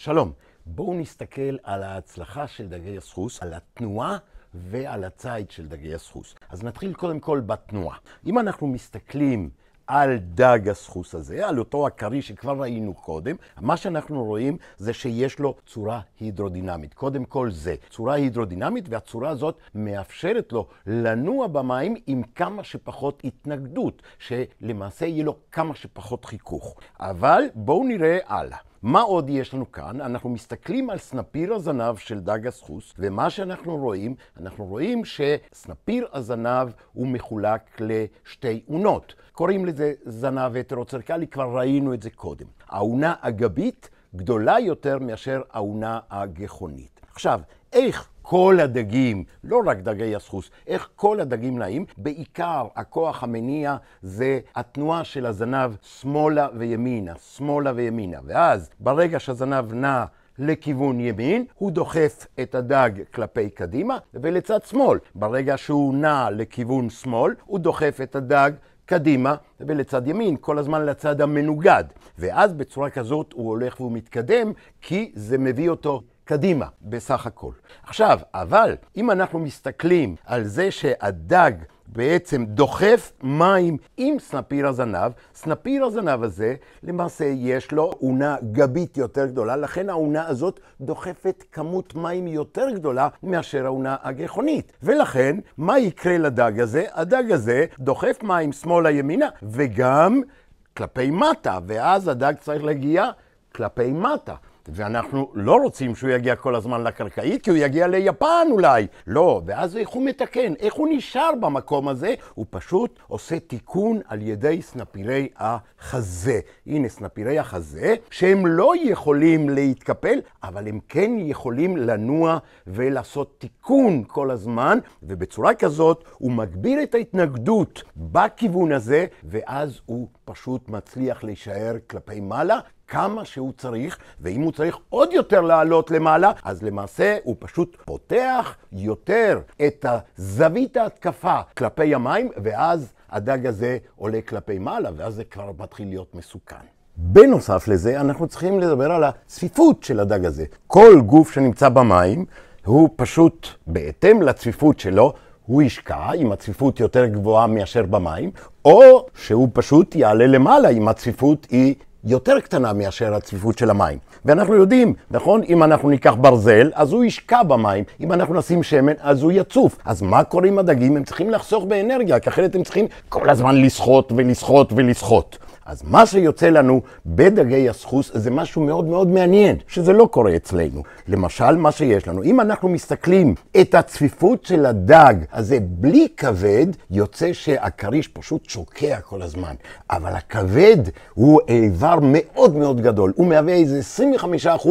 שלום. בואו נסתכל על ההצלחה של דגי הסחוס, על התנועה ועל הציד של דגי הסחוס. אז נתחיל קודם כל בתנועה. אם אנחנו מסתכלים על דג הסחוס הזה, על אותו הכרי שכבר ראינו קודם, מה שאנחנו רואים זה שיש לו צורה הידרודינמית. קודם כל זה, צורה הידרודינמית, והצורה הזאת מאפשרת לו לנוע במים עם כמה שפחות התנגדות, שלמעשה יהיה לו כמה שפחות חיכוך. אבל בואו נראה הלאה. מה עוד יש לנו כאן? אנחנו מסתכלים על סנפיר הזנב של דג הסחוס, ומה שאנחנו רואים, אנחנו רואים שסנפיר הזנב הוא מחולק לשתי אונות. קוראים לזה זנב הטרוצרקלי, כבר ראינו את זה קודם. האונה הגבית גדולה יותר מאשר האונה הגחונית. עכשיו, איך כל הדגים, לא רק דגי הסחוס, איך כל הדגים נעים, בעיקר הכוח המניע זה התנועה של הזנב שמאלה וימינה, שמאלה וימינה. ואז ברגע שהזנב נע לכיוון ימין, הוא דוחף את הדג כלפי קדימה, ולצד שמאל, ברגע שהוא נע לכיוון שמאל, הוא דוחף את הדג קדימה ולצד ימין, כל הזמן לצד המנוגד. ואז בצורה כזאת הוא הולך והוא מתקדם, כי זה מביא אותו קדימה בסך הכל. עכשיו, אבל אם אנחנו מסתכלים על זה שהדג בעצם דוחף מים עם סנפיר הזנב, סנפיר הזנב הזה למעשה יש לו אונה גבית יותר גדולה, לכן האונה הזאת דוחפת כמות מים יותר גדולה מאשר האונה הגחונית. ולכן, מה יקרה לדג הזה? הדג הזה דוחף מים שמאלה-ימינה וגם כלפי מטה, ואז הדג צריך להגיע כלפי מטה. ואנחנו לא רוצים שהוא יגיע כל הזמן לקרקעית, כי הוא יגיע ליפן אולי. לא, ואז איך הוא מתקן? איך הוא נשאר במקום הזה? הוא פשוט עושה תיקון על ידי סנפירי החזה. הנה סנפירי החזה, שהם לא יכולים להתקפל, אבל הם כן יכולים לנוע ולעשות תיקון כל הזמן, ובצורה כזאת הוא מגביר את ההתנגדות בכיוון הזה, ואז הוא פשוט מצליח להישאר כלפי מעלה, כמה שהוא צריך, ואם הוא צריך עוד יותר לעלות למעלה, אז למעשה הוא פשוט פותח יותר את זווית ההתקפה כלפי המים, ואז הדג הזה עולה כלפי מעלה, ואז זה כבר מתחיל להיות מסוכן. בנוסף לזה, אנחנו צריכים לדבר על הצפיפות של הדג הזה. כל גוף שנמצא במים, הוא פשוט, בהתאם לצפיפות שלו, הוא ישקע עם הצפיפות יותר גבוהה מאשר במים, או שהוא פשוט יעלה למעלה אם הצפיפות היא יותר קטנה מאשר הצפיפות של המים. ואנחנו יודעים, נכון? אם אנחנו ניקח ברזל, אז הוא ישקע במים. אם אנחנו נשים שמן, אז הוא יצוף. אז מה קורה עם הדגים? הם צריכים לחסוך באנרגיה, כי אחרת הם צריכים כל הזמן לסחוט ולסחוט ולסחוט. אז מה שיוצא לנו בדגי הסחוס זה משהו מאוד מאוד מעניין, שזה לא קורה אצלנו. למשל, מה שיש לנו, אם אנחנו מסתכלים את הצפיפות של הדג הזה בלי כבד, יוצא שהכריש פשוט שוקע כל הזמן. אבל הכבד הוא איבר מאוד מאוד גדול, הוא מהווה איזה 25%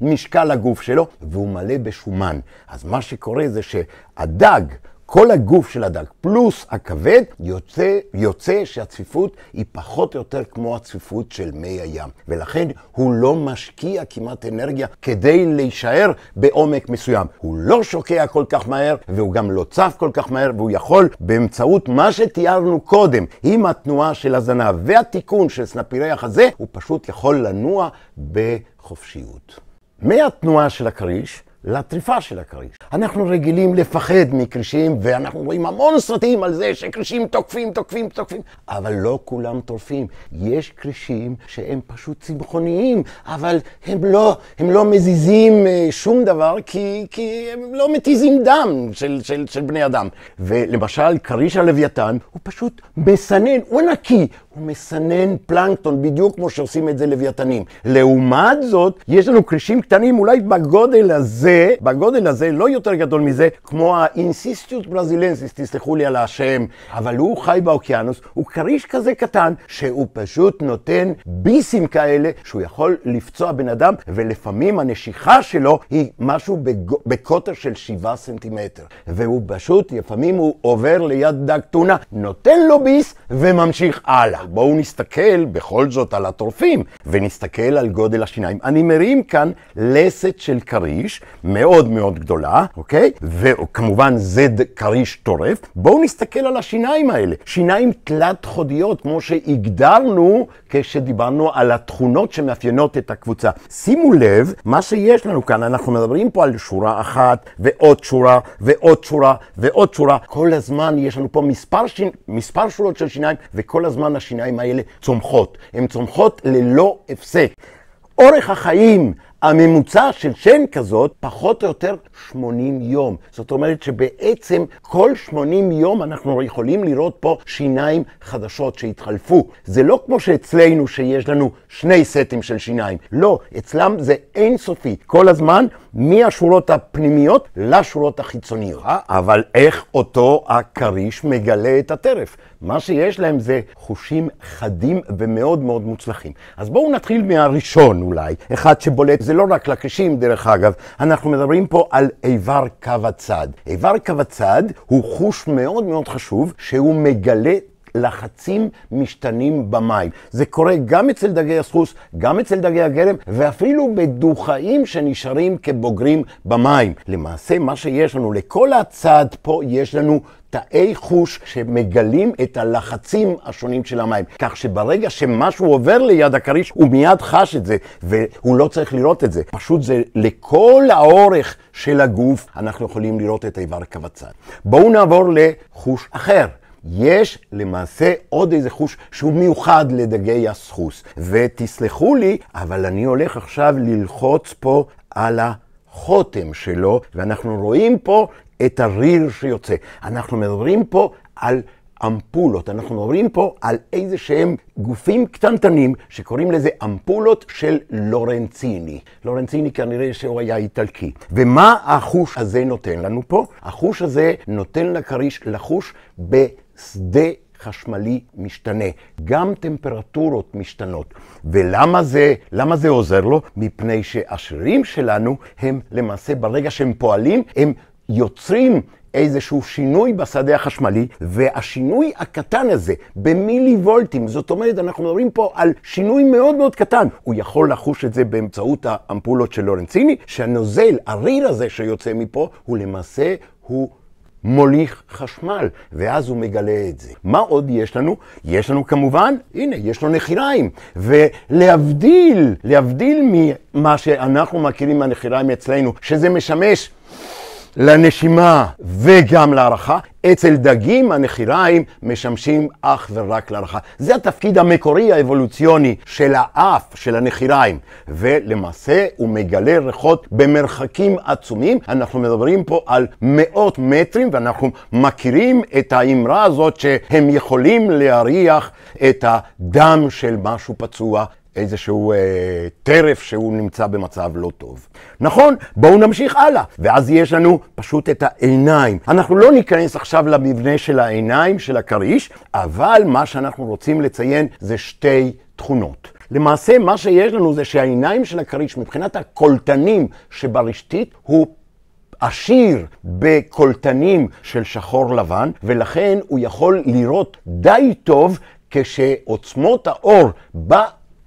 ממשקל הגוף שלו, והוא מלא בשומן. אז מה שקורה זה שהדג... כל הגוף של הדג פלוס הכבד, יוצא, יוצא שהצפיפות היא פחות או יותר כמו הצפיפות של מי הים. ולכן הוא לא משקיע כמעט אנרגיה כדי להישאר בעומק מסוים. הוא לא שוקע כל כך מהר, והוא גם לא צף כל כך מהר, והוא יכול באמצעות מה שתיארנו קודם, עם התנועה של הזנב והתיקון של סנפירי החזה, הוא פשוט יכול לנוע בחופשיות. מהתנועה של הכריש, לטריפה של הכריש. אנחנו רגילים לפחד מכרישים, ואנחנו רואים המון סרטים על זה שכרישים תוקפים, תוקפים, תוקפים, אבל לא כולם טורפים. יש כרישים שהם פשוט צמחוניים, אבל הם לא, הם לא מזיזים אה, שום דבר, כי, כי הם לא מתיזים דם של, של, של בני אדם. ולמשל, כריש הלוויתן הוא פשוט מסנן, הוא נקי, מסנן פלנקטון, בדיוק כמו שעושים את זה לוויתנים. לעומת זאת, יש לנו כרישים קטנים אולי בגודל הזה, בגודל הזה, לא יותר גדול מזה, כמו האינסיסטיות ברזילנסיס, תסלחו לי על השם, אבל הוא חי באוקיינוס, הוא כריש כזה קטן, שהוא פשוט נותן ביסים כאלה, שהוא יכול לפצוע בן אדם, ולפעמים הנשיכה שלו היא משהו בקוטר של 7 סנטימטר. והוא פשוט, לפעמים הוא עובר ליד דג טונה, נותן לו ביס וממשיך הלאה. בואו נסתכל בכל זאת על הטורפים, ונסתכל על גודל השיניים. אני מרים כאן לסת של כריש, מאוד מאוד גדולה, אוקיי? וכמובן זד כריש טורף. בואו נסתכל על השיניים האלה, שיניים תלת-חודיות, כמו שהגדרנו כשדיברנו על התכונות שמאפיינות את הקבוצה. שימו לב, מה שיש לנו כאן, אנחנו מדברים פה על שורה אחת, ועוד שורה, ועוד שורה, ועוד שורה. כל הזמן יש לנו פה מספר, ש... מספר שורות של שיניים, וכל הזמן השיניים האלה צומחות. הן צומחות ללא הפסק. אורך החיים הממוצע של שן כזאת פחות או יותר 80 יום. זאת אומרת שבעצם כל 80 יום אנחנו יכולים לראות פה שיניים חדשות שהתחלפו. זה לא כמו שאצלנו שיש לנו שני סטים של שיניים. לא, אצלם זה אינסופי. כל הזמן מהשורות הפנימיות לשורות החיצוניות. אבל איך אותו הכריש מגלה את הטרף? מה שיש להם זה חושים חדים ומאוד מאוד מוצלחים. אז בואו נתחיל מהראשון אולי, אחד שבולט זה לא רק לקשים, דרך אגב, אנחנו מדברים פה על איבר קו הצד. איבר קו הצד הוא חוש מאוד מאוד חשוב, שהוא מגלה לחצים משתנים במים. זה קורה גם אצל דגי הסחוס, גם אצל דגי הגרם, ואפילו בדוכאים שנשארים כבוגרים במים. למעשה, מה שיש לנו לכל הצד פה, יש לנו תאי חוש שמגלים את הלחצים השונים של המים. כך שברגע שמשהו עובר ליד הכריש, הוא מיד חש את זה, והוא לא צריך לראות את זה. פשוט זה לכל האורך של הגוף, אנחנו יכולים לראות את איבר הקבצן. בואו נעבור לחוש אחר. יש למעשה עוד איזה חוש שהוא מיוחד לדגי הסחוס. ותסלחו לי, אבל אני הולך עכשיו ללחוץ פה על החותם שלו, ואנחנו רואים פה את הריר שיוצא. אנחנו מדברים פה על... אמפולות. אנחנו מדברים פה על איזה שהם גופים קטנטנים שקוראים לזה אמפולות של לורנציני. לורנציני כנראה שהוא היה איטלקי. ומה החוש הזה נותן לנו פה? החוש הזה נותן לכריש לחוש ב... שדה חשמלי משתנה, גם טמפרטורות משתנות. ולמה זה, למה זה עוזר לו? מפני שהשרירים שלנו הם למעשה ברגע שהם פועלים, הם יוצרים איזשהו שינוי בשדה החשמלי, והשינוי הקטן הזה במילי וולטים, זאת אומרת, אנחנו מדברים פה על שינוי מאוד מאוד קטן. הוא יכול לחוש את זה באמצעות האמפולות של לורנציני, שהנוזל, הריר הזה שיוצא מפה, הוא למעשה, הוא... מוליך חשמל, ואז הוא מגלה את זה. מה עוד יש לנו? יש לנו כמובן, הנה, יש לו נחיריים. ולהבדיל, להבדיל ממה שאנחנו מכירים מהנחיריים אצלנו, שזה משמש לנשימה וגם להערכה. אצל דגים הנחיריים משמשים אך ורק להערכה. זה התפקיד המקורי האבולוציוני של האף, של הנחיריים, ולמעשה הוא מגלה ריחות במרחקים עצומים. אנחנו מדברים פה על מאות מטרים, ואנחנו מכירים את האמרה הזאת שהם יכולים להריח את הדם של משהו פצוע איזשהו אה, טרף שהוא נמצא במצב לא טוב. נכון, בואו נמשיך הלאה, ואז יש לנו פשוט את העיניים. אנחנו לא ניכנס עכשיו למבנה של העיניים, של הכריש, אבל מה שאנחנו רוצים לציין זה שתי תכונות. למעשה, מה שיש לנו זה שהעיניים של הכריש, מבחינת הקולטנים שברשתית, הוא עשיר בקולטנים של שחור לבן, ולכן הוא יכול לראות די טוב כשעוצמות האור בא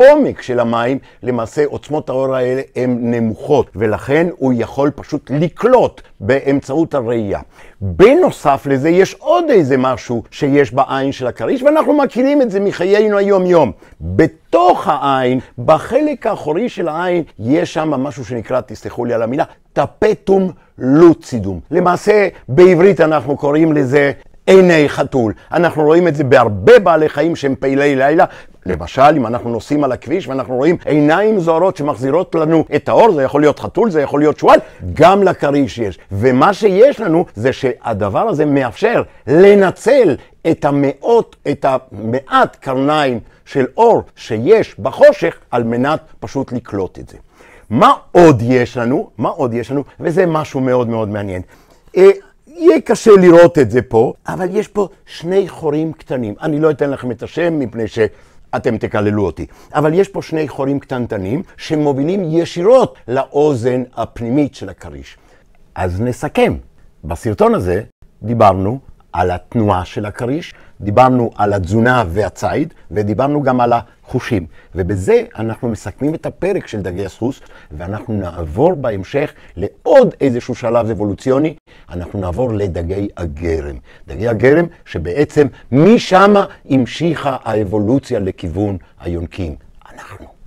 העומק של המים, למעשה עוצמות האור האלה הן נמוכות, ולכן הוא יכול פשוט לקלוט באמצעות הראייה. בנוסף לזה יש עוד איזה משהו שיש בעין של הכריש, ואנחנו מכירים את זה מחיינו היום-יום. בתוך העין, בחלק האחורי של העין, יש שם משהו שנקרא, תסלחו לי על המילה, טפטום לוצידום. למעשה, בעברית אנחנו קוראים לזה עיני חתול. אנחנו רואים את זה בהרבה בעלי חיים שהם פעילי לילה, למשל, אם אנחנו נוסעים על הכביש ואנחנו רואים עיניים זוהרות שמחזירות לנו את האור, זה יכול להיות חתול, זה יכול להיות שועל, גם לכריש יש. ומה שיש לנו זה שהדבר הזה מאפשר לנצל את המאות, את המעט קרניים של אור שיש בחושך, על מנת פשוט לקלוט את זה. מה עוד יש לנו? מה עוד יש לנו? וזה משהו מאוד מאוד מעניין. אה, יהיה קשה לראות את זה פה, אבל יש פה שני חורים קטנים. אני לא אתן לכם את השם, מפני ש... אתם תקללו אותי. אבל יש פה שני חורים קטנטנים שמובילים ישירות לאוזן הפנימית של הכריש. אז נסכם. בסרטון הזה דיברנו על התנועה של הכריש, דיברנו על התזונה והציד, ודיברנו גם על ה... חושים. ובזה אנחנו מסכמים את הפרק של דגי הסוס, ואנחנו נעבור בהמשך לעוד איזשהו שלב אבולוציוני, אנחנו נעבור לדגי הגרם. דגי הגרם שבעצם משם המשיכה האבולוציה לכיוון היונקים. אנחנו.